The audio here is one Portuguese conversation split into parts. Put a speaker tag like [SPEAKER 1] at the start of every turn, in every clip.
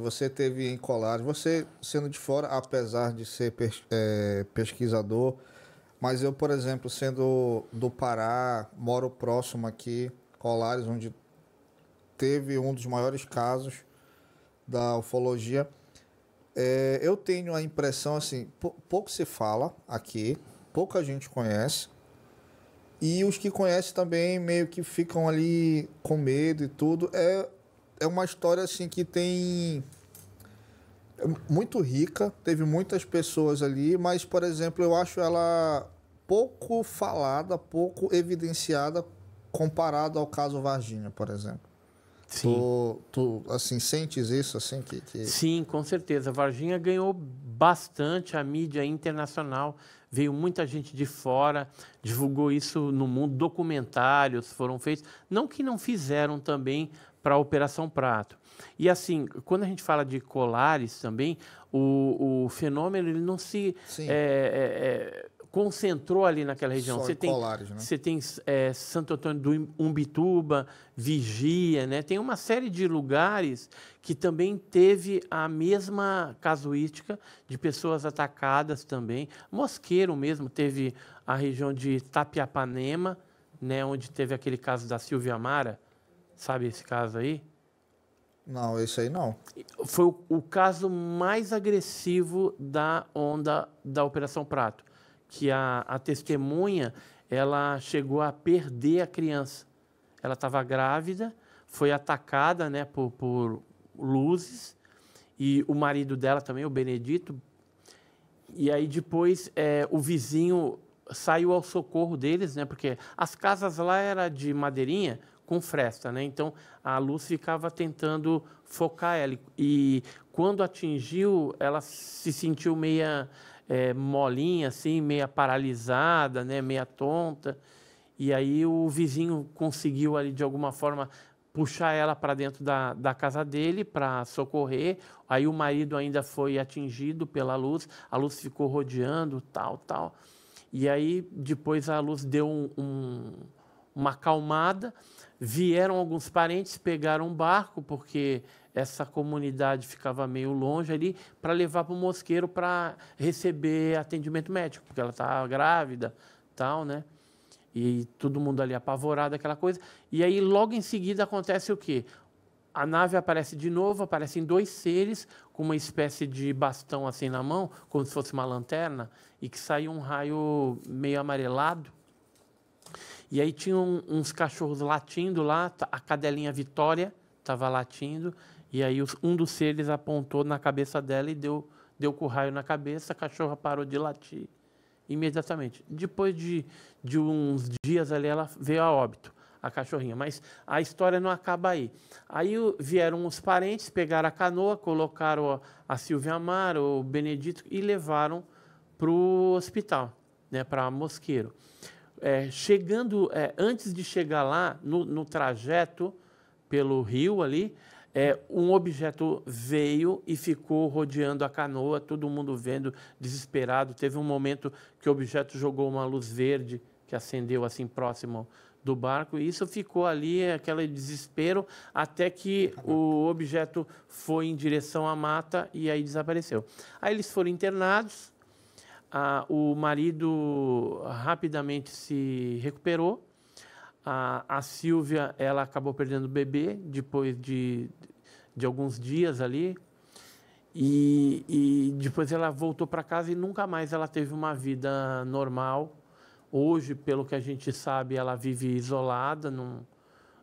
[SPEAKER 1] Você teve em Colares, você sendo de fora, apesar de ser é, pesquisador, mas eu, por exemplo, sendo do Pará, moro próximo aqui, Colares, onde teve um dos maiores casos da ufologia. É, eu tenho a impressão assim, pouco se fala aqui, pouca gente conhece. E os que conhecem também meio que ficam ali com medo e tudo. É, é uma história assim que tem é muito rica, teve muitas pessoas ali, mas por exemplo, eu acho ela pouco falada, pouco evidenciada comparado
[SPEAKER 2] ao caso Varginha, por exemplo.
[SPEAKER 1] Sim. Tu, tu, assim, sentes isso assim que,
[SPEAKER 2] que... Sim, com certeza. Varginha ganhou bastante a mídia internacional. Veio muita gente de fora, divulgou isso no mundo, documentários foram feitos. Não que não fizeram também para a Operação Prato. E assim, quando a gente fala de colares também, o, o fenômeno ele não se é, é, é, concentrou ali naquela região. Você tem, colares, né? você tem é, Santo Antônio do Umbituba, Vigia, né? tem uma série de lugares que também teve a mesma casuística de pessoas atacadas também. Mosqueiro mesmo teve a região de Tapiapanema, né? onde teve aquele caso da Silvia Mara Sabe esse caso aí?
[SPEAKER 1] Não, esse aí não.
[SPEAKER 2] Foi o, o caso mais agressivo da onda da Operação Prato, que a, a testemunha ela chegou a perder a criança. Ela estava grávida, foi atacada né, por, por luzes e o marido dela também, o Benedito. E aí depois é, o vizinho saiu ao socorro deles, né? Porque as casas lá era de madeirinha com fresta, né? Então a luz ficava tentando focar ela e quando atingiu, ela se sentiu meia é, molinha, assim, meia paralisada, né? Meia tonta. E aí o vizinho conseguiu ali de alguma forma puxar ela para dentro da, da casa dele para socorrer. Aí o marido ainda foi atingido pela luz, a luz ficou rodeando, tal, tal. E aí depois a luz deu um, um, uma acalmada. Vieram alguns parentes, pegaram um barco, porque essa comunidade ficava meio longe ali, para levar para o mosqueiro para receber atendimento médico, porque ela estava tá grávida tal, né? E todo mundo ali apavorado, aquela coisa. E aí, logo em seguida, acontece o quê? A nave aparece de novo, aparecem dois seres com uma espécie de bastão assim na mão, como se fosse uma lanterna, e que sai um raio meio amarelado e aí tinham uns cachorros latindo lá, a cadelinha Vitória estava latindo, e aí um dos seres apontou na cabeça dela e deu, deu com o raio na cabeça, a cachorra parou de latir imediatamente. Depois de, de uns dias ali, ela veio a óbito, a cachorrinha. Mas a história não acaba aí. Aí vieram os parentes, pegaram a canoa, colocaram a Silvia Amar, o Benedito, e levaram para o hospital, né, para Mosqueiro é, chegando, é, antes de chegar lá, no, no trajeto pelo rio ali, é, um objeto veio e ficou rodeando a canoa, todo mundo vendo, desesperado. Teve um momento que o objeto jogou uma luz verde que acendeu assim próximo do barco, e isso ficou ali, é, aquele desespero, até que o objeto foi em direção à mata e aí desapareceu. Aí eles foram internados, o marido rapidamente se recuperou. a, Silvia ela acabou perdendo o bebê depois de, de alguns dias ali. E, e depois ela voltou para casa e nunca mais ela teve uma vida normal. Hoje, pelo que a gente sabe, ela vive isolada num,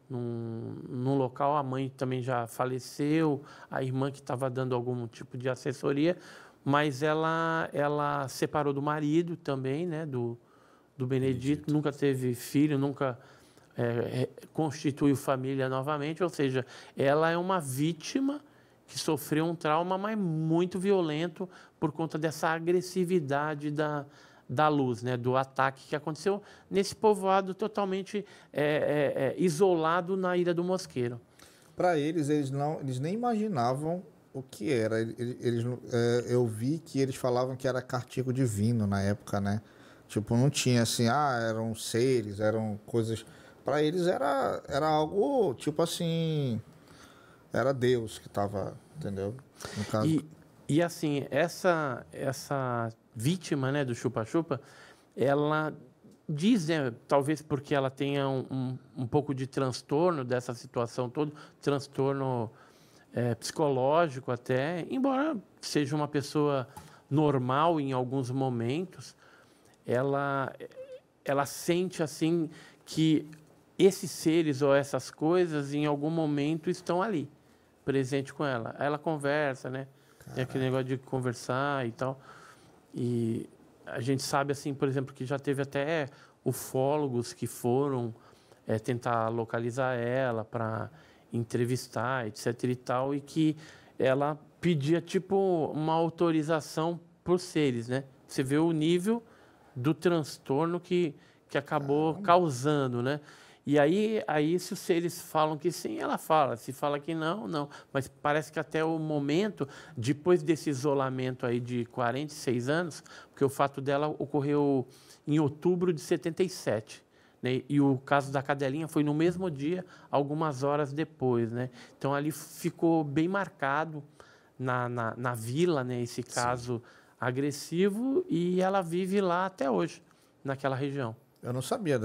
[SPEAKER 2] num, num local. A mãe também já faleceu, a irmã que estava dando algum tipo de assessoria mas ela ela separou do marido também, né, do, do Benedito, Benedito. nunca teve filho, nunca é, é, constituiu família novamente, ou seja, ela é uma vítima que sofreu um trauma, mas muito violento por conta dessa agressividade da, da luz, né, do ataque que aconteceu nesse povoado totalmente é, é, é isolado na Ilha do Mosqueiro. Para eles,
[SPEAKER 1] eles, não, eles nem imaginavam o que era? Eles, é, eu vi que eles falavam que era castigo divino na época, né? Tipo, não tinha assim, ah, eram seres, eram coisas. Para eles era, era algo tipo assim. Era Deus que estava, entendeu?
[SPEAKER 2] No caso. E, e assim, essa, essa vítima né, do chupa-chupa, ela diz, né, talvez porque ela tenha um, um, um pouco de transtorno dessa situação toda transtorno é, psicológico até, embora seja uma pessoa normal em alguns momentos, ela, ela sente assim que esses seres ou essas coisas em algum momento estão ali, presente com ela. Ela conversa, né? Caraca. Tem aquele negócio de conversar e tal. E a gente sabe assim, por exemplo, que já teve até ufólogos que foram é, tentar localizar ela para entrevistar, etc. e tal, e que ela pedia tipo uma autorização por seres, né? Você vê o nível do transtorno que, que acabou ah, causando, né? E aí, aí, se os seres falam que sim, ela fala. Se fala que não, não. Mas parece que até o momento, depois desse isolamento aí de 46 anos, porque o fato dela ocorreu em outubro de 77. Né? E o caso da cadelinha foi no mesmo dia, algumas horas depois. Né? Então ali ficou bem marcado na, na, na vila né? esse caso Sim. agressivo e ela vive lá até hoje, naquela região. Eu não sabia